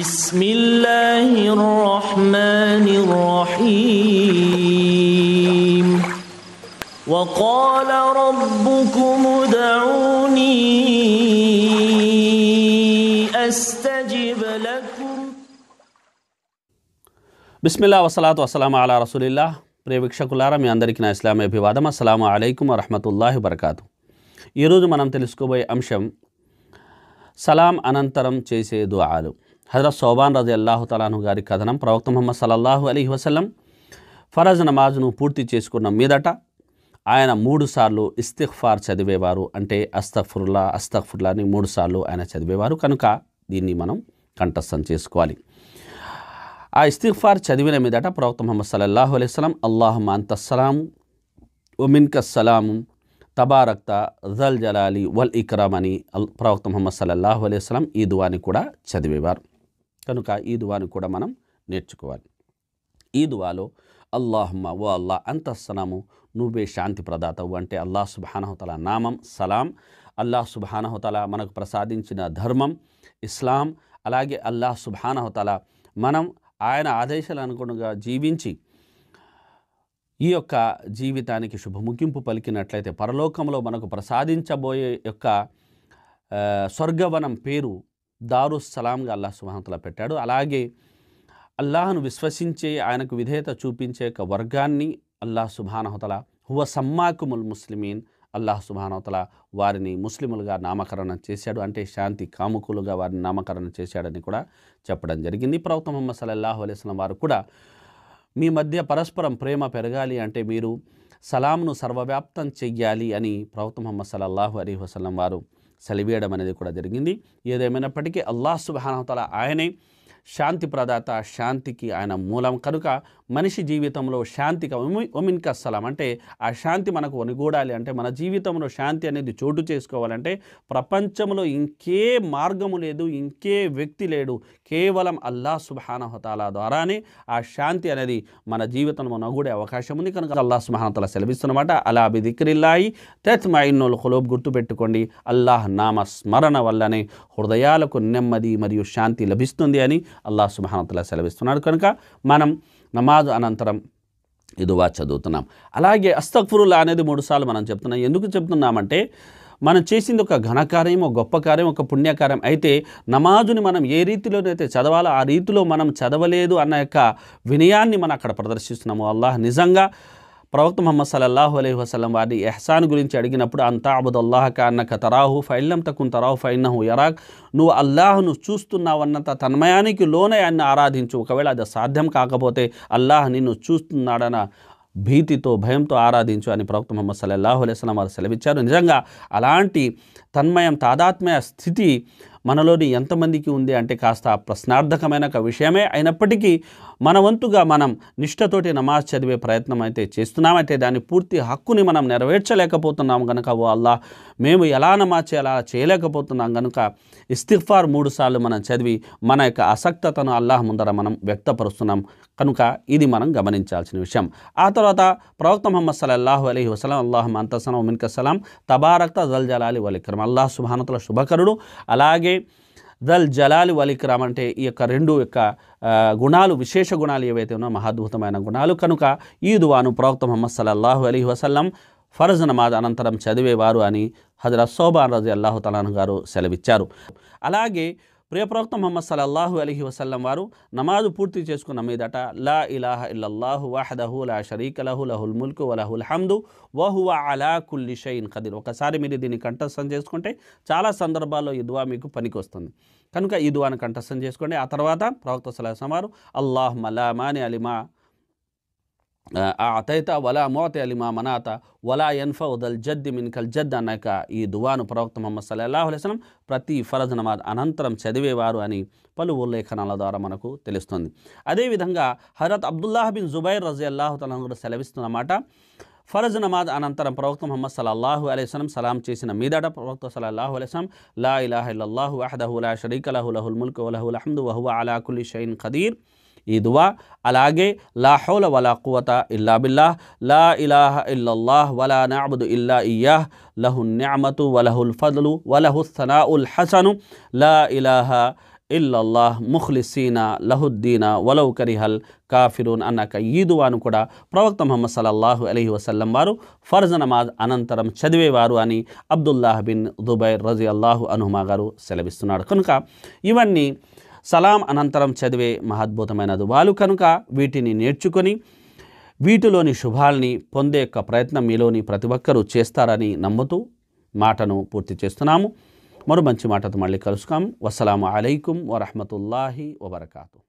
بسم الله الرحمن الرحيم وقال ربكم ادعوني استجب لكم بسم الله والصلاة والسلام على رسول الله ప్రేక్షకులారా మీ అందరికీ నా ఇస్లామీ అభివాదం అస్సలం అలైకుం వరహమతుల్లాహి వరకాతు ఈరోజు మనం తెలుసుకోబోయే అంశం సలాం అనంతరం చేసే దుఆలు హజరత్ సోబాన్ రజీ అల్లాహు తలాను గారి కథనం ప్రవక్త ముహమ్మద్ సల్లల్లాహు అలీ వసలం ఫరజ్ నమాజ్ను పూర్తి చేసుకున్న మీదట ఆయన మూడు సార్లు ఇస్తిఫార్ చదివేవారు అంటే అస్తఫుర్లా అస్తఫుర్లా అని మూడు సార్లు ఆయన చదివేవారు కనుక దీన్ని మనం కంఠస్థం చేసుకోవాలి ఆ ఇస్తిఫార్ చదివిన మీదట ప్రవక్త ముహమ్మద్ సల్లల్లాహు అలైస్లాం అల్లాహుమ అంతస్సలాం ఒమిన్కస్సలాం తబారక్త జల్ జలాలి వల్ ఇక్రామ్ అని ప్రవక్త ముహమ్మద్ సల్లల్లాహు అలైస్లాం ఈ దువాని కూడా చదివేవారు కనుక ఈ దువాను కూడా మనం నేర్చుకోవాలి ఈ దువాలో అల్లాహమ్మ ఓ అల్లా అంత సలాము నువ్వే శాంతి ప్రదాతవు అంటే అల్లా సుబానహతల నామం సలాం అల్లా సుబానహతల మనకు ప్రసాదించిన ధర్మం ఇస్లాం అలాగే అల్లా సుబానహతల మనం ఆయన ఆదేశాల అనుగుణంగా జీవించి ఈ యొక్క జీవితానికి శుభముగింపు పలికినట్లయితే పరలోకంలో మనకు ప్రసాదించబోయే యొక్క స్వర్గవనం పేరు దారుస్సలాంగా అల్లా సుహాంతలా పెట్టాడు అలాగే అల్లాహను విశ్వసించే ఆయనకు విధేయత చూపించే ఒక వర్గాన్ని అల్లాహ్ సుభానహతల హువ సమ్మాకుముల్ ముస్లిమీన్ అల్లాహ్ సుభానహతల వారిని ముస్లిములుగా నామకరణం చేశాడు అంటే శాంతి కాముకులుగా వారిని నామకరణం చేశాడని కూడా చెప్పడం జరిగింది ప్రవత మహమ్మద్ సల్లల్లాహు అలైస్లం వారు కూడా మీ మధ్య పరస్పరం ప్రేమ పెరగాలి అంటే మీరు సలాంను సర్వవ్యాప్తం చెయ్యాలి అని ప్రవత మహమ్మద్ సల్లల్లాహు అలీ వసలం వారు చలివేయడం అనేది కూడా జరిగింది ఏదేమైనప్పటికీ అల్లా తల ఆయనే శాంతి ప్రదాత శాంతికి ఆయన మూలం కనుక మనిషి జీవితంలో శాంతికి ఒమిన్క స్థలం అంటే ఆ శాంతి మనకు ఒనిగూడాలి అంటే మన జీవితంలో శాంతి అనేది చోటు చేసుకోవాలంటే ప్రపంచంలో ఇంకే మార్గము లేదు ఇంకే వ్యక్తి లేడు కేవలం అల్లా సుబానహతాల ద్వారానే ఆ శాంతి అనేది మన జీవితంలో నగూడే అవకాశం ఉంది కనుక అల్లా సుబానతల సెలవిస్తున్నమాట అలా బిదిక్రిల్లాయి తెత్ మైన్నోలు హులోబ్ గుర్తుపెట్టుకోండి అల్లాహ్ నామ స్మరణ వల్లనే హృదయాలకు నెమ్మది మరియు శాంతి లభిస్తుంది అని అల్లా సుబానతలా సెలవిస్తున్నాడు కనుక మనం నమాజ్ అనంతరం ఇదువా చదువుతున్నాం అలాగే అస్తక్ఫురుల్లా అనేది మూడుసార్లు మనం చెప్తున్నాం ఎందుకు చెప్తున్నామంటే మనం చేసింది ఒక ఘనకార్యం ఒక గొప్ప కార్యం ఒక పుణ్యకార్యం అయితే నమాజుని మనం ఏ రీతిలోనైతే చదవాలో ఆ రీతిలో మనం చదవలేదు అన్న యొక్క వినయాన్ని మనం అక్కడ ప్రదర్శిస్తున్నాము అల్లాహ్ నిజంగా ప్రవక్త మహమ్మద్ సల్లల్లాహు అలైహి వసలం వారి ఎహసాన్ గురించి అడిగినప్పుడు అంతా అబుదల్లాహ క తరాహు ఫైల్లం తక్కువ తరాహు ఫైన్నహు ఎరాక్ నువ్వు అల్లాహ్ను చూస్తున్నావన్నంత తన్మయానికి లోనే ఆయన్ని ఆరాధించు ఒకవేళ అది సాధ్యం కాకపోతే అల్లాహ్ నిన్ను చూస్తున్నాడన్న భీతితో భయంతో ఆరాధించు అని ప్రవక్త మహమ్మద్ సల్లల్లాహు అలైహి వసలం వారు సెలవిచ్చారు నిజంగా అలాంటి తన్మయం తాదాత్మ్య స్థితి మనలోని ఎంతమందికి ఉంది అంటే కాస్త ప్రశ్నార్థకమైన ఒక విషయమే అయినప్పటికీ మన వంతుగా మనం నిష్ఠతోటి నమాజ్ చదివే ప్రయత్నం అయితే చేస్తున్నామైతే దాని పూర్తి హక్కుని మనం నెరవేర్చలేకపోతున్నాం కనుక ఓ అల్లా మేము ఎలా నమాజ్ చేయాలా చేయలేకపోతున్నాం కనుక ఇస్తిఫార్ మూడు సార్లు మనం చదివి మన యొక్క అసక్తతను అల్లాహ్ ముందర మనం వ్యక్తపరుస్తున్నాం కనుక ఇది మనం గమనించాల్సిన విషయం ఆ తర్వాత ప్రవక్త మొహమ్మద్ సల్లల్లాహు అలీ వసలం అల్లాహ్ అంతసనం మిన్కసలాం తబారక్త జల్జలాలి వలిక్రమ అల్లాహ సుభానతుల శుభకరుడు అలాగే అలాగే దల్ జలాలు వలిక్రామ్ అంటే ఈ యొక్క రెండు యొక్క గుణాలు విశేష గుణాలు ఏవైతే ఉన్నాయో మహాద్భుతమైన గుణాలు కనుక ఈ దువాను ప్రవక్త మహమ్మద్ సల్లల్లాహు అలీ వసల్లం ఫరజ్ నమాజ్ అనంతరం చదివేవారు అని హజరత్ సోబాన్ రజీ అల్లాహు తలాన్ గారు సెలవిచ్చారు అలాగే ప్రియప్రవక్త మొహమ్మద్ సలల్లాహు అలహి వసల్లం వారు నమాజు పూర్తి చేసుకున్న మీదట లా ఇలాహ ఇల్లల్లాహు వాహదహు లా షరీక్ లహు లహుల్ ముల్కు వలహుల్ హమ్దు వహువ అలా కుల్లి షైన్ ఖదీర్ ఒకసారి మీరు దీన్ని కంఠస్థం చేసుకుంటే చాలా సందర్భాల్లో ఈ దువా మీకు పనికొస్తుంది కనుక ఈ దువాను కంఠస్థం చేసుకోండి ఆ తర్వాత ప్రవక్త సలహా వారు అల్లాహ్ మలామాని అలిమా అతైత వలా మోత అలిమా మనాత వలా ఎన్ఫా జద్ది మిన్కల్ జద్ అన్నాక ఈ దువాను ప్రవక్త మొహమ్మద్ సల్లాహు అలెస్లం ప్రతి ఫరజ్ నమాజ్ అనంతరం చదివేవారు అని పలు ఉల్లేఖనాల ద్వారా మనకు తెలుస్తుంది అదేవిధంగా హరత్ అబ్దుల్లాహ్ బిన్ జుబైర్ రజీ అల్లాహు తలం కూడా సెలవిస్తున్నమాట ఫరజ్ నమాజ్ అనంతరం ప్రవక్త మొహమ్మద్ సలల్లాహు అలెస్లం సలాం చేసిన మీదట ప్రవక్త సలల్లాహు అలెస్లం లా ఇలాహ ఇల్లల్లాహు అహదహు లా షరీక్ లహు లహుల్ ముల్క్ వలహుల్ అహ్మద్ వహు అలా కుల్లి షైన్ ఖదీర్ ఈ దువా అలాగే లాహౌల వలా కువత ఇల్లా బిల్లాహ్ లా ఇలాహ ఇల్లల్లాహ్ వలా నబుదు ఇల్లా ఇయాహ్ లహు న్యామతు వలహుల్ ఫద్లు వలహు సనా హసను లా ఇలాహ ఇల్లల్లాహ్ ముఖ్లిసీనా లహుద్దీనా వలౌ కరిహల్ కాఫిరూన్ అన్నాక ఈ దువాను కూడా ప్రవక్త ముహమ్మద్ సల్లల్లాహు అలీ వసల్లం వారు ఫర్జ్ నమాజ్ అనంతరం చదివేవారు అని అబ్దుల్లాహ్ బిన్ దుబైర్ రజీ అల్లాహు అనుహుమా గారు సెలవిస్తున్నాడు కనుక ఇవన్నీ సలాం అనంతరం చదివే మహద్భుతమైన దువాలు కనుక వీటిని నేర్చుకొని వీటిలోని శుభాల్ని పొందే యొక్క ప్రయత్నం మీలోని ప్రతి ఒక్కరూ చేస్తారని నమ్ముతూ మాటను పూర్తి చేస్తున్నాము మరో మంచి మాటతో మళ్ళీ కలుసుకాం వసలాం అలైకుం వరహమతుల్లాహి వబర్కాతు